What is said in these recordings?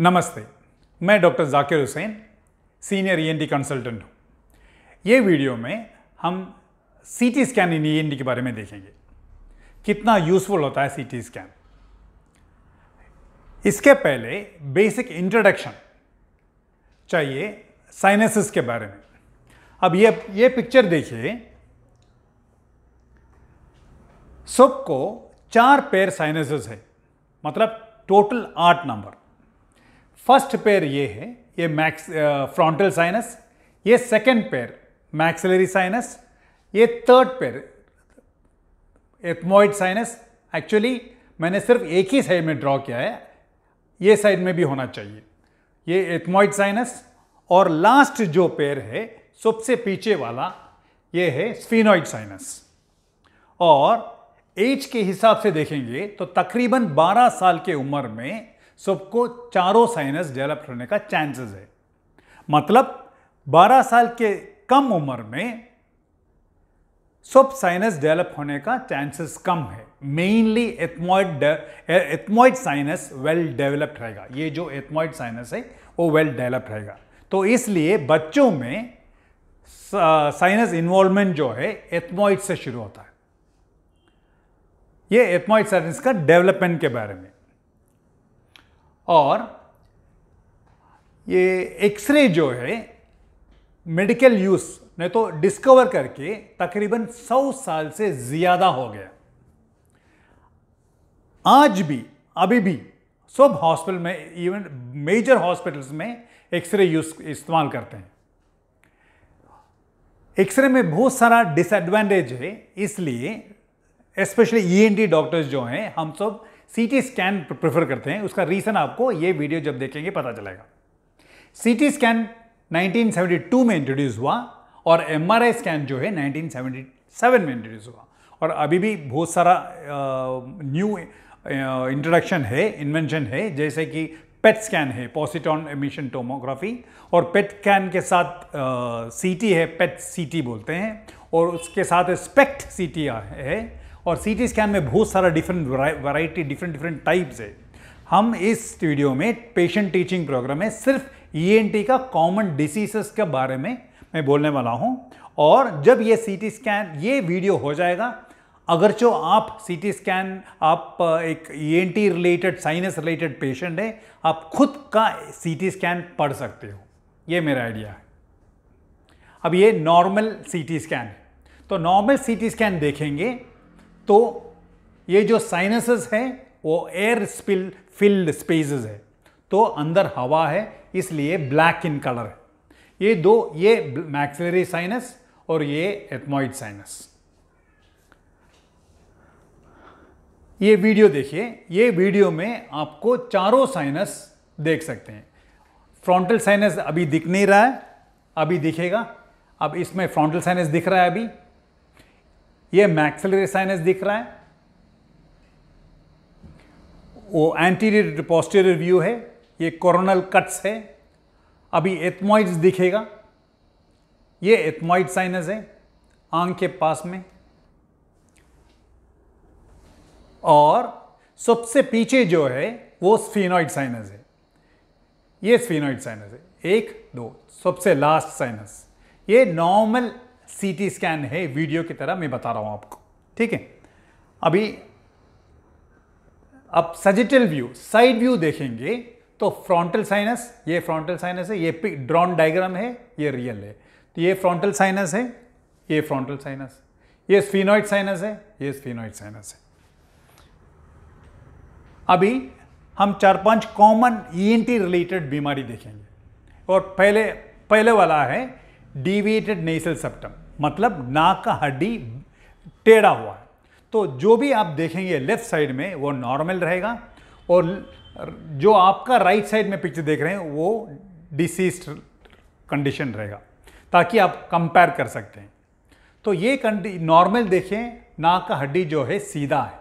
नमस्ते मैं doctor Zakir Hussain senior ENT e consultant हूँ ये वीडियो में हम सीटी स्कैन इन ईएनटी e के बारे में देखेंगे कितना यूज़फुल होता है सीटी स्कैन इसके पहले बेसिक इंट्रोडक्शन चाहिए साइनसिस के बारे में अब ये ये पिक्चर देखिए सबको चार पेयर साइनसिस है मतलब टोटल आठ नंबर फर्स्ट पेयर ये है ये मैक्स फ्रॉन्टल साइनस ये सेकेंड पेयर मैक्सिलरी साइनस ये third pair ethmoid sinus actually मैंने सिर्फ एक ही साइड में ड्रॉ किया है ये साइड में भी होना चाहिए ये एथमोइड साइनस और लास्ट जो पेयर है सबसे पीछे वाला ये है स्फीनॉइड साइनस और एज के हिसाब से देखेंगे तो तकरीबन 12 साल के उम्र में सबको चारों साइनस डेवलप होने का चांसेस है मतलब 12 साल के कम उम्र में सब साइनस डेवलप होने का चांसेस कम है mainly ethmoid ethmoid sinus well developed रहेगा ये जो एथमोइड साइनस है वो वेल डेवलप रहेगा तो इसलिए बच्चों में साइनस इन्वॉल्वमेंट जो है एथमोइड से शुरू होता है ये एथमोइड साइनस का डेवलपमेंट के बारे में और ये एक्सरे जो है मेडिकल यूज़ नहीं तो डिस्कवर करके तकरीबन 100 साल से ज़्यादा हो गया आज भी अभी भी सब हॉस्पिटल में इवन मेजर हॉस्पिटल्स में एक्सरे यूज इस्तेमाल करते हैं एक्सरे में बहुत सारा डिसएडवांटेज है इसलिए स्पेशली ईएनटी डॉक्टर्स जो हैं हम सब सीटी स्कैन प्रेफर करते हैं उसका रीज़न आपको ये वीडियो जब देखेंगे पता चलेगा सीटी स्कैन 1972 में इंट्रोड्यूस हुआ और एमआरआई स्कैन जो है 1977 में इंट्रोड्यूस हुआ और अभी भी बहुत सारा न्यू इंट्रोडक्शन है इन्वेंशन है जैसे कि पेट स्कैन है पॉसिटॉन एमिशन टोमोग्राफी और पेट स्कैन के साथ सीटी है पेट सीटी बोलते हैं और उसके साथ स्पेक्ट सी है और सी टी स्कैन में बहुत सारा different variety different different types है हम इस वीडियो में पेशेंट टीचिंग प्रोग्राम में सिर्फ ई e का कॉमन डिसीजेस के बारे में मैं बोलने वाला हूँ और जब ये सी टी स्कैन ये वीडियो हो जाएगा अगर जो आप सी टी स्कैन आप एक E related sinus related patient है आप खुद का सी टी स्कैन पढ़ सकते हो ये मेरा आइडिया है अब ये नॉर्मल सी टी स्कैन है तो नॉर्मल सी स्कैन देखेंगे तो ये जो साइनसेस है वो एयर स्पिल फिल्ड स्पेसेस है तो अंदर हवा है इसलिए ब्लैक इन कलर है ये दो ये मैक्सिलरी साइनस और ये एथमोइड साइनस ये वीडियो देखिए ये वीडियो में आपको चारों साइनस देख सकते हैं फ्रंटल साइनस अभी दिख नहीं रहा है अभी दिखेगा अब इसमें फ्रंटल साइनस दिख रहा है अभी ये मैक्सिलरी साइनस दिख रहा है वो एंटीरियर पॉस्टीरियर पोस्टीरियर व्यू है ये कोरोनल कट्स है अभी एथमोइड्स दिखेगा ये एथमॉइड साइनस है आंख के पास में और सबसे पीछे जो है वो स्फीनॉइड साइनस है ये स्फीनॉइड साइनस है एक दो सबसे लास्ट साइनस ये नॉर्मल सीटी स्कैन है वीडियो की तरह मैं बता रहा हूं आपको ठीक है अभी अब सजिटल व्यू साइड व्यू देखेंगे तो फ्रंटल साइनस ये फ्रंटल साइनस है ये ड्रॉन डायग्राम है ये रियल है तो ये फ्रंटल साइनस है ये फ्रंटल साइनस ये स्फीनॉइड साइनस है ये स्फीनॉइड साइनस है अभी हम चार पांच कॉमन ईएनटी रिलेटेड बीमारी देखेंगे और पहले पहले वाला है डिविएटेड नेसल सेप्टम मतलब नाक का हड्डी टेढ़ा हुआ है तो जो भी आप देखेंगे लेफ्ट साइड में वो नॉर्मल रहेगा और जो आपका राइट साइड में पिक्चर देख रहे हैं वो डिसीज कंडीशन रहेगा ताकि आप कंपेयर कर सकते हैं तो ये नॉर्मल देखें नाक का हड्डी जो है सीधा है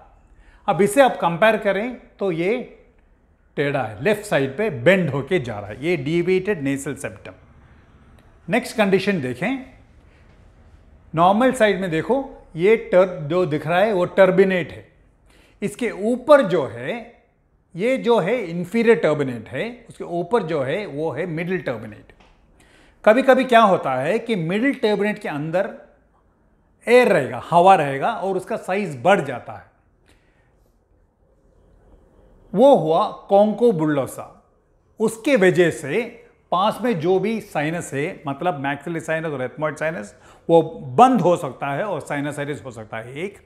अब इसे आप कंपेयर करें तो ये टेढ़ा है लेफ्ट साइड पे बेंड होके जा रहा है ये deviated nasal septum next condition देखें नॉर्मल साइज में देखो ये टर्ब जो दिख रहा है वो टर्बिनेट है इसके ऊपर जो है ये जो है इन्फीरियर टर्बिनेट है उसके ऊपर जो है वो है मिडिल टर्बिनेट कभी कभी क्या होता है कि मिडिल टर्बिनेट के अंदर एयर रहेगा हवा रहेगा और उसका साइज बढ़ जाता है वो हुआ कॉन्को बुल्लोसा उसके वजह से पास में जो भी साइनस है मतलब मैक्सिल साइनस और एथमोइड साइनस वो बंद हो सकता है और साइनसाइटिस हो सकता है एक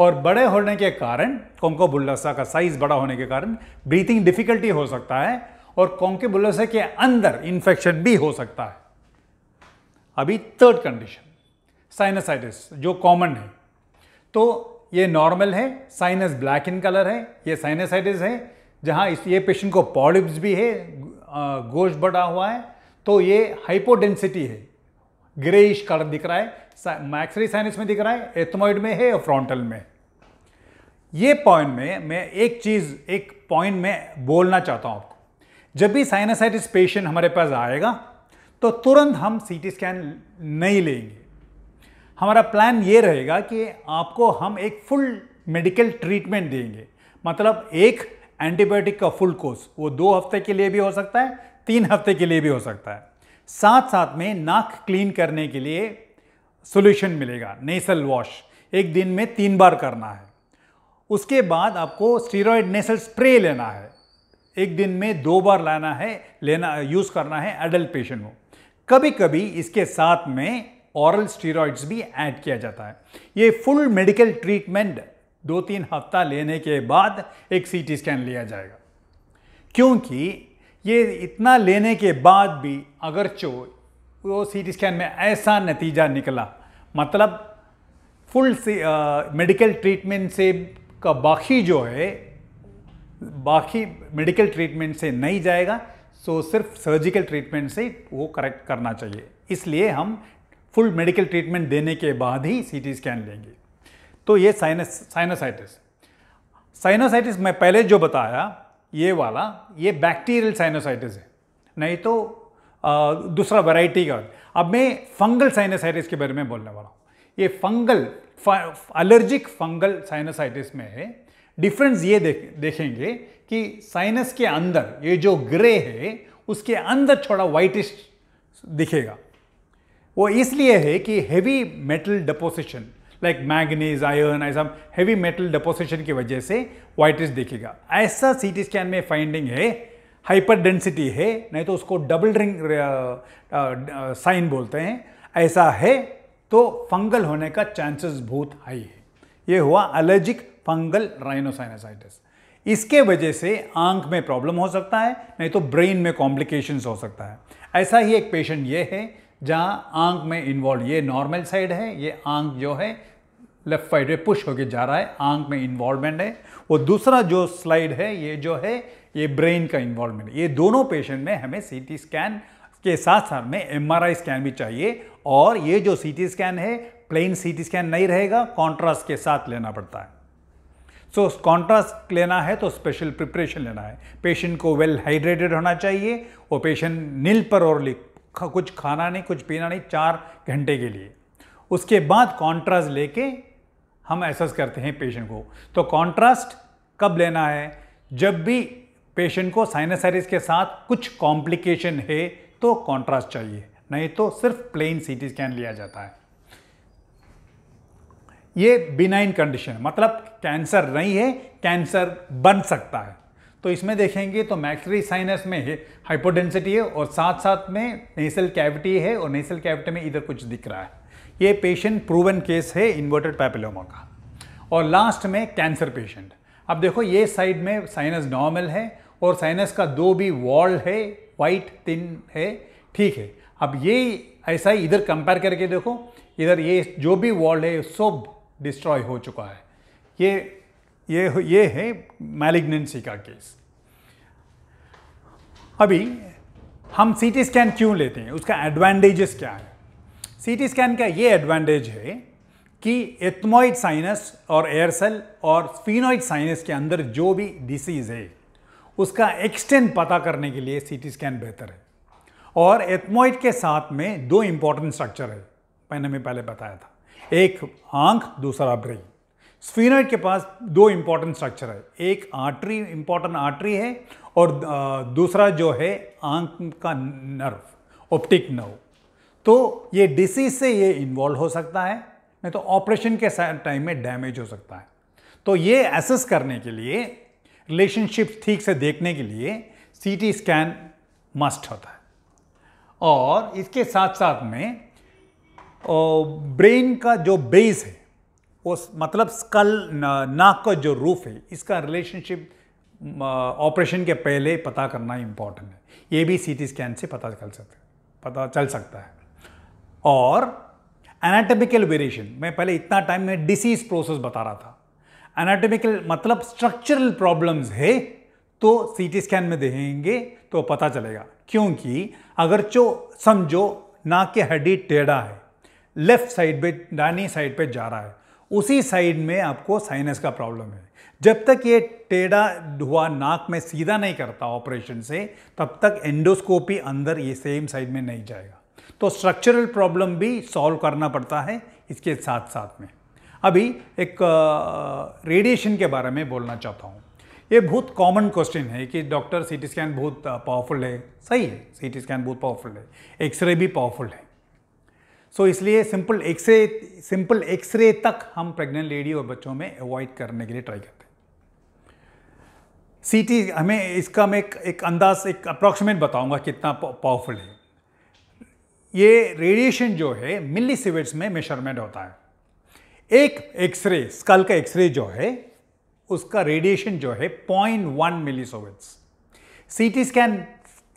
और बड़े होने के कारण कॉन्कोबुल्लसा का साइज बड़ा होने के कारण ब्रीथिंग डिफिकल्टी हो सकता है और कॉन्कोबुल्लसा के अंदर इन्फेक्शन भी हो सकता है अभी थर्ड कंडीशन साइनसाइटिस जो कॉमन है तो ये नॉर्मल है साइनस ब्लैक इन कलर है ये साइनसाइटिस है जहाँ इस ये पेशेंट को पॉलिप्स भी है गोश्त बढ़ा हुआ है तो ये हाइपोडेंसिटी है ग्रेइश कलर दिख रहा है मैक्सरी साइनस में दिख रहा है एथमोइड में है और फ्रॉन्टल में ये पॉइंट में मैं एक चीज़ एक पॉइंट में बोलना चाहता हूं आपको जब भी साइनसाइटिस पेशेंट हमारे पास आएगा तो तुरंत हम सीटी स्कैन नहीं लेंगे हमारा प्लान ये रहेगा कि आपको हम एक फुल मेडिकल ट्रीटमेंट देंगे मतलब एक एंटीबायोटिक का फुल कोर्स वो दो हफ्ते के लिए भी हो सकता है तीन हफ्ते के लिए भी हो सकता है साथ साथ में नाक क्लीन करने के लिए सोल्यूशन मिलेगा नेसल वॉश एक दिन में तीन बार करना है उसके बाद आपको स्टीरॉयड नेसल स्प्रे लेना है एक दिन में दो बार लाना है लेना यूज़ करना है एडल्ट पेशेंट को कभी कभी इसके साथ में औरल स्टीरॉइड्स भी ऐड किया जाता है ये फुल मेडिकल ट्रीटमेंट दो तीन हफ्ता लेने के बाद एक सीटी स्कैन लिया जाएगा क्योंकि ये इतना लेने के बाद भी अगरचो वो सी स्कैन में ऐसा नतीजा निकला मतलब फुल से मेडिकल ट्रीटमेंट से का बाकी जो है बाकी मेडिकल ट्रीटमेंट से नहीं जाएगा सो तो सिर्फ सर्जिकल ट्रीटमेंट से वो करेक्ट करना चाहिए इसलिए हम फुल मेडिकल ट्रीटमेंट देने के बाद ही सीटी स्कैन लेंगे तो ये साइनस साइनोसाइटिस साइनोसाइटिस मैं पहले जो बताया ये वाला ये बैक्टीरियल साइनोसाइटिस है नहीं तो आ, दूसरा वैरायटी का अब मैं फंगल साइनोसाइटिस के बारे में बोलने वाला हूँ ये फंगल एलर्जिक फंगल साइनोसाइटिस में है डिफरेंस ये देख देखेंगे कि साइनस के अंदर ये जो ग्रे है उसके अंदर थोड़ा वाइटिश दिखेगा वो इसलिए है कि heavy metal deposition like manganese iron ऐसा हैवी मेटल डिपोजिशन की वजह से वाइटिस दिखेगा ऐसा सी टी स्कैन में फाइंडिंग है हाइपर डेंसिटी है नहीं तो उसको डबल रिंग साइन बोलते हैं ऐसा है तो फंगल होने का चांसेस बहुत हाई है ये हुआ एलर्जिक फंगल राइनोसाइनसाइटिस इसके वजह से आंख में प्रॉब्लम हो सकता है नहीं तो ब्रेन में कॉम्प्लिकेशंस हो सकता है ऐसा ही एक पेशेंट ये है जहाँ आंख में इन्वॉल्व ये नॉर्मल साइड है ये आंख जो है लेफ्ट साइड में पुश होके जा रहा है आंख में इन्वॉल्वमेंट है वो दूसरा जो स्लाइड है ये जो है ये ब्रेन का इन्वॉल्वमेंट ये दोनों पेशेंट में हमें सीटी स्कैन के साथ साथ में एमआरआई स्कैन भी चाहिए और ये जो सीटी स्कैन है प्लेन सीटी स्कैन नहीं रहेगा कॉन्ट्रास्ट के साथ लेना पड़ता है सो so, कॉन्ट्रास्ट लेना है तो स्पेशल प्रिपरेशन लेना है पेशेंट को वेल well हाइड्रेटेड होना चाहिए और पेशेंट नील पर और कुछ खाना नहीं कुछ पीना नहीं चार घंटे के लिए उसके बाद कॉन्ट्रास्ट लेके हम एसेस करते हैं पेशेंट को तो कॉन्ट्रास्ट कब लेना है जब भी पेशेंट को साइनसाइटिस के साथ कुछ कॉम्प्लिकेशन है तो कॉन्ट्रास्ट चाहिए नहीं तो सिर्फ प्लेन सी टी स्कैन लिया जाता है ये बिनाइन कंडीशन मतलब कैंसर नहीं है कैंसर बन सकता है तो इसमें देखेंगे तो मैक्सरी साइनस में हाइपोडेंसिटी है और साथ साथ में नेसल कैविटी है और नेसल कैविटी में इधर कुछ दिख रहा है ये पेशेंट प्रूवन केस है इन्वर्टेड पैपिलोमा का और लास्ट में कैंसर पेशेंट अब देखो ये साइड में साइनस नॉर्मल है और साइनस का दो भी वॉल है वाइट थिन है ठीक है अब ये ऐसा ही इधर कंपेयर करके देखो इधर ये जो भी वॉल है सब डिस्ट्रॉय हो चुका है ये ये ये है मैलिग्नेंसी का केस अभी हम सी टी स्कैन क्यों लेते हैं उसका एडवांटेजेस क्या है सी टी स्कैन का ये एडवांटेज है कि एथमोइड साइनस और एयर सेल और स्फीनोइड साइनस के अंदर जो भी डिसीज़ है उसका एक्सटेंड पता करने के लिए सी टी स्कैन बेहतर है और एथमोइड के साथ में दो इंपॉर्टेंट स्ट्रक्चर है मैंने मैं पहले बताया था एक आंख दूसरा ब्रेन स्फीनॉइड के पास दो इंपॉर्टेंट स्ट्रक्चर है एक आर्टरी इंपॉर्टेंट आर्टरी है और दूसरा जो है आंख का नर्व ऑप्टिक नर्व तो ये डिसीज से ये इन्वॉल्व हो सकता है नहीं तो ऑपरेशन के टाइम में डैमेज हो सकता है तो ये एसेस करने के लिए रिलेशनशिप ठीक से देखने के लिए सीटी स्कैन मस्ट होता है और इसके साथ साथ में ब्रेन का जो बेस है उस मतलब स्कल नाक का जो रूफ है इसका रिलेशनशिप ऑपरेशन के पहले पता करना इम्पॉर्टेंट है ये भी सी टी स्कैन से पता चल सकता पता चल सकता है और एनाटॉमिकल वेरिएशन मैं पहले इतना टाइम में डिसीज प्रोसेस बता रहा था एनाटॉमिकल मतलब स्ट्रक्चरल प्रॉब्लम्स है तो सी टी स्कैन में देखेंगे तो पता चलेगा क्योंकि अगर जो समझो नाक के हड्डी टेढ़ा है लेफ्ट साइड पे डानी साइड पे जा रहा है उसी साइड में आपको साइनस का प्रॉब्लम है जब तक ये टेढ़ा धुआ नाक में सीधा नहीं करता ऑपरेशन से तब तक एंडोस्कोपी अंदर ये सेम साइड में नहीं जाएगा तो स्ट्रक्चरल प्रॉब्लम भी सॉल्व करना पड़ता है इसके साथ साथ में अभी एक रेडिएशन के बारे में बोलना चाहता हूँ ये बहुत कॉमन क्वेश्चन है कि डॉक्टर सी टी स्कैन बहुत पावरफुल है सही है सी टी स्कैन बहुत पावरफुल है एक्सरे भी पावरफुल है सो so, इसलिए सिंपल एक्सरे सिंपल एक्सरे तक हम प्रेग्नेंट लेडी और बच्चों में अवॉइड करने के लिए ट्राई करते हैं सीटी हमें इसका मैं एक, एक अंदाज एक अप्रॉक्सीमेट बताऊंगा कितना पावरफुल है ये रेडिएशन जो है मिली सीवेट्स में मेजरमेंट होता है एक एक्सरे स्कल का एक्सरे जो है उसका रेडिएशन जो है point one millisieverts C T scan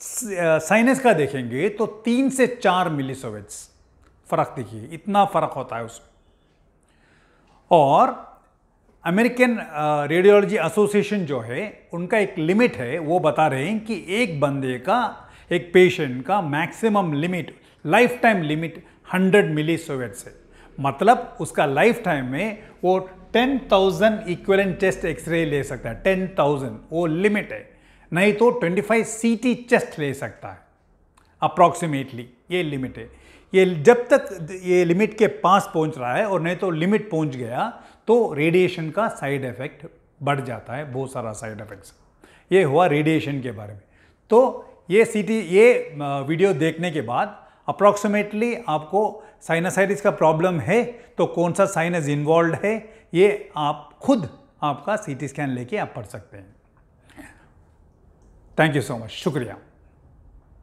sinus का देखेंगे तो तीन से चार मिली सोवेट्स फ़र्क देखिए इतना फ़र्क होता है उसमें और अमेरिकन रेडियोलॉजी एसोसिएशन जो है उनका एक लिमिट है वो बता रहे हैं कि एक बंदे का एक पेशेंट का maximum limit lifetime limit 100 millisieverts है मतलब उसका लाइफ टाइम में वो 10,000 इक्वलेंट टेस्ट एक्सरे ले सकता है 10,000 वो लिमिट है नहीं तो 25 टी चेस्ट ले सकता है अप्रॉक्सीमेटली ये लिमिट है ये जब तक ये लिमिट के पास पहुंच रहा है और नहीं तो लिमिट पहुंच गया तो रेडिएशन का साइड इफेक्ट बढ़ जाता है बहुत सारा साइड इफेक्ट्स ये हुआ रेडिएशन के बारे में तो ये सीटी ये वीडियो देखने के बाद अप्रॉक्सीमेटली आपको साइनासाइटिस का प्रॉब्लम है तो कौन सा साइनस इन्वॉल्व है ये आप खुद आपका सीटी स्कैन लेके आप पढ़ सकते हैं थैंक यू सो मच शुक्रिया